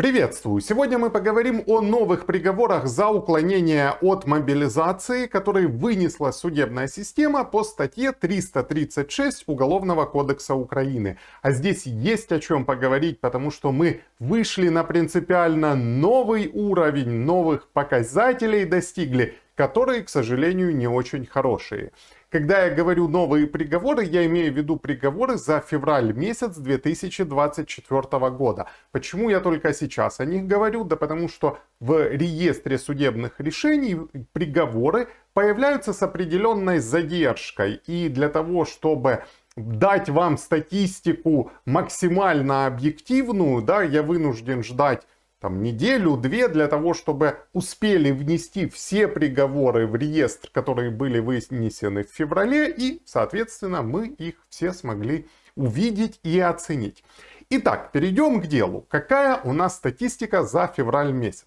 Приветствую! Сегодня мы поговорим о новых приговорах за уклонение от мобилизации, которые вынесла судебная система по статье 336 Уголовного кодекса Украины. А здесь есть о чем поговорить, потому что мы вышли на принципиально новый уровень, новых показателей достигли, которые, к сожалению, не очень хорошие. Когда я говорю новые приговоры, я имею в виду приговоры за февраль месяц 2024 года. Почему я только сейчас о них говорю? Да потому что в реестре судебных решений приговоры появляются с определенной задержкой. И для того, чтобы дать вам статистику максимально объективную, да, я вынужден ждать там, неделю-две для того, чтобы успели внести все приговоры в реестр, которые были вынесены в феврале, и, соответственно, мы их все смогли увидеть и оценить. Итак, перейдем к делу. Какая у нас статистика за февраль месяц?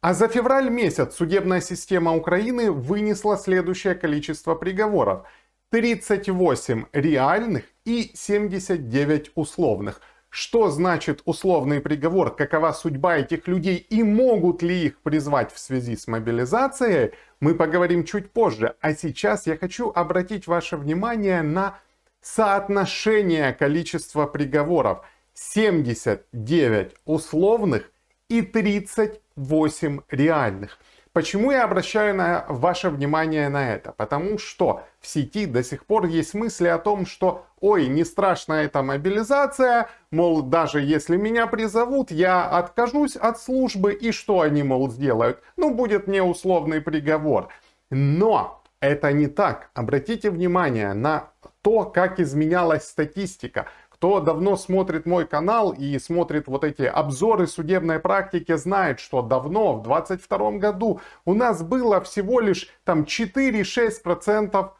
А за февраль месяц судебная система Украины вынесла следующее количество приговоров. 38 реальных и 79 условных – что значит условный приговор, какова судьба этих людей и могут ли их призвать в связи с мобилизацией, мы поговорим чуть позже. А сейчас я хочу обратить ваше внимание на соотношение количества приговоров. 79 условных и 38 реальных. Почему я обращаю на ваше внимание на это? Потому что в сети до сих пор есть мысли о том, что ой, не страшна эта мобилизация, мол, даже если меня призовут, я откажусь от службы, и что они, мол, сделают? Ну, будет мне условный приговор. Но это не так. Обратите внимание на то, как изменялась статистика. Кто давно смотрит мой канал и смотрит вот эти обзоры судебной практики, знает, что давно, в 2022 году, у нас было всего лишь там 4-6%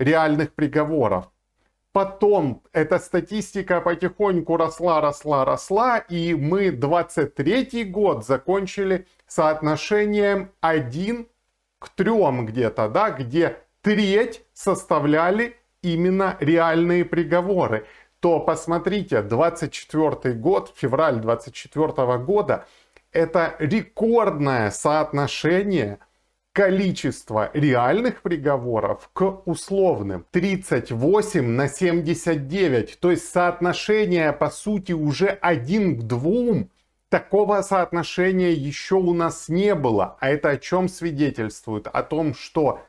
реальных приговоров. Потом эта статистика потихоньку росла, росла, росла, и мы 23 год закончили соотношением 1 к 3 где-то, да, где треть составляли именно реальные приговоры, то посмотрите, 24 год, февраль 24 года, это рекордное соотношение количества реальных приговоров к условным 38 на 79. То есть соотношение по сути уже один к двум. Такого соотношения еще у нас не было. А это о чем свидетельствует? О том, что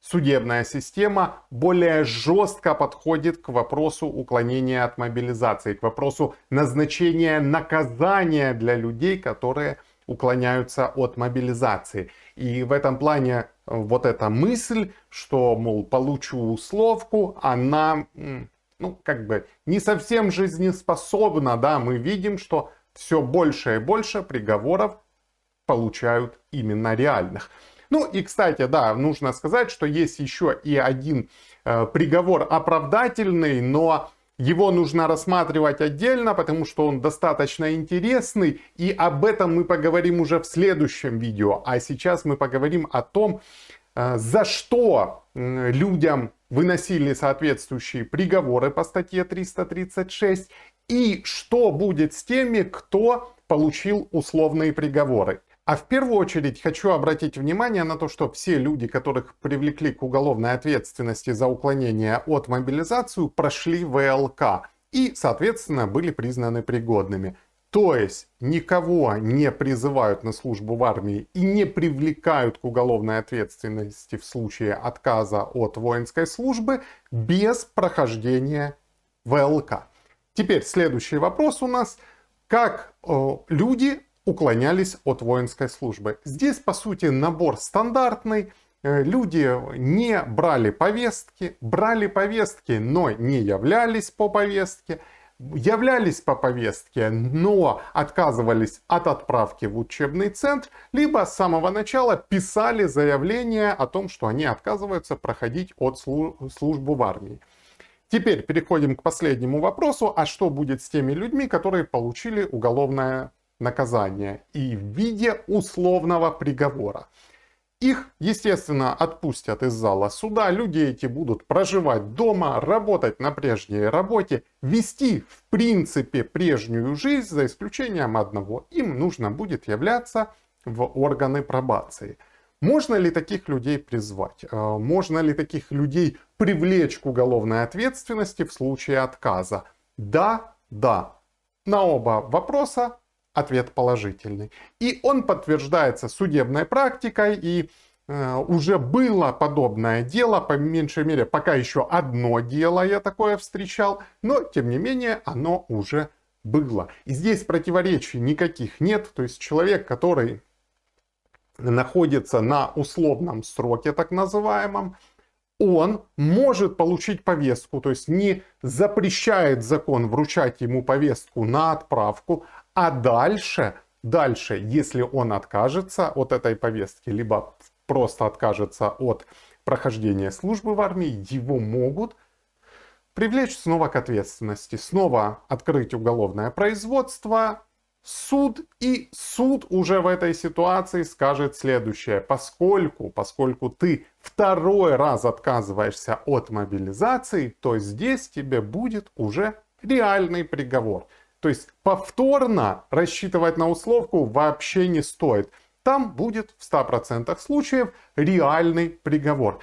судебная система более жестко подходит к вопросу уклонения от мобилизации, к вопросу назначения наказания для людей, которые уклоняются от мобилизации. И в этом плане э, вот эта мысль, что, мол, получу условку, она, ну, как бы не совсем жизнеспособна, да, мы видим, что все больше и больше приговоров получают именно реальных. Ну и, кстати, да, нужно сказать, что есть еще и один э, приговор оправдательный, но его нужно рассматривать отдельно, потому что он достаточно интересный. И об этом мы поговорим уже в следующем видео. А сейчас мы поговорим о том, э, за что людям выносили соответствующие приговоры по статье 336 и что будет с теми, кто получил условные приговоры. А в первую очередь хочу обратить внимание на то, что все люди, которых привлекли к уголовной ответственности за уклонение от мобилизации, прошли ВЛК и, соответственно, были признаны пригодными. То есть никого не призывают на службу в армии и не привлекают к уголовной ответственности в случае отказа от воинской службы без прохождения ВЛК. Теперь следующий вопрос у нас. Как э, люди уклонялись от воинской службы. Здесь, по сути, набор стандартный. Э, люди не брали повестки, брали повестки, но не являлись по повестке, являлись по повестке, но отказывались от отправки в учебный центр, либо с самого начала писали заявление о том, что они отказываются проходить от службу в армии. Теперь переходим к последнему вопросу, а что будет с теми людьми, которые получили уголовное наказания и в виде условного приговора. Их, естественно, отпустят из зала суда, люди эти будут проживать дома, работать на прежней работе, вести, в принципе, прежнюю жизнь, за исключением одного. Им нужно будет являться в органы пробации. Можно ли таких людей призвать? Э, можно ли таких людей привлечь к уголовной ответственности в случае отказа? Да, да. На оба вопроса Ответ положительный. И он подтверждается судебной практикой, и э, уже было подобное дело, по меньшей мере, пока еще одно дело я такое встречал, но, тем не менее, оно уже было. И здесь противоречий никаких нет, то есть человек, который находится на условном сроке, так называемом, он может получить повестку, то есть не запрещает закон вручать ему повестку на отправку, а дальше, дальше, если он откажется от этой повестки, либо просто откажется от прохождения службы в армии, его могут привлечь снова к ответственности, снова открыть уголовное производство, суд, и суд уже в этой ситуации скажет следующее. Поскольку, поскольку ты второй раз отказываешься от мобилизации, то здесь тебе будет уже реальный приговор. То есть повторно рассчитывать на условку вообще не стоит. Там будет в 100% случаев реальный приговор.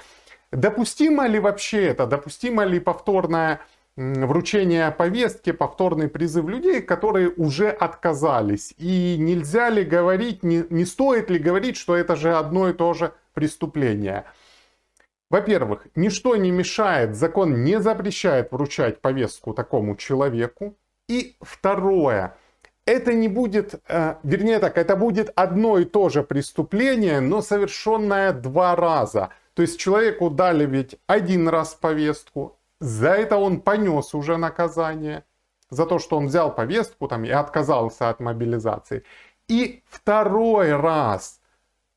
Допустимо ли вообще это? Допустимо ли повторное вручение повестки, повторный призыв людей, которые уже отказались? И нельзя ли говорить, не, не стоит ли говорить, что это же одно и то же преступление? Во-первых, ничто не мешает, закон не запрещает вручать повестку такому человеку. И второе, это не будет, э, вернее так, это будет одно и то же преступление, но совершенное два раза. То есть человеку дали ведь один раз повестку, за это он понес уже наказание, за то, что он взял повестку там, и отказался от мобилизации. И второй раз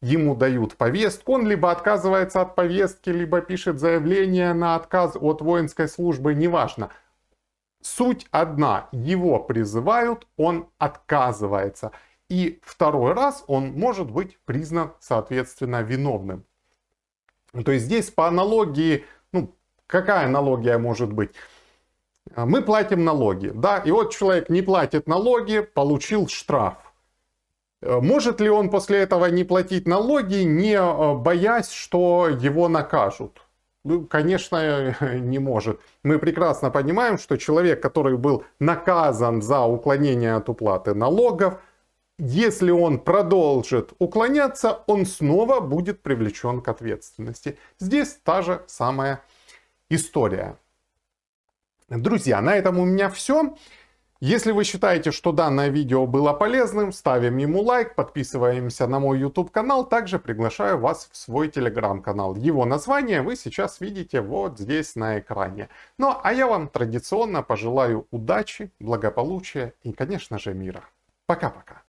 ему дают повестку, он либо отказывается от повестки, либо пишет заявление на отказ от воинской службы, неважно. Суть одна, его призывают, он отказывается. И второй раз он может быть признан, соответственно, виновным. То есть здесь по аналогии, ну, какая аналогия может быть? Мы платим налоги, да, и вот человек не платит налоги, получил штраф. Может ли он после этого не платить налоги, не э, боясь, что его накажут? Ну, конечно, не может. Мы прекрасно понимаем, что человек, который был наказан за уклонение от уплаты налогов, если он продолжит уклоняться, он снова будет привлечен к ответственности. Здесь та же самая история. Друзья, на этом у меня все. Если вы считаете, что данное видео было полезным, ставим ему лайк, подписываемся на мой YouTube канал, также приглашаю вас в свой Telegram канал. Его название вы сейчас видите вот здесь на экране. Ну а я вам традиционно пожелаю удачи, благополучия и конечно же мира. Пока-пока.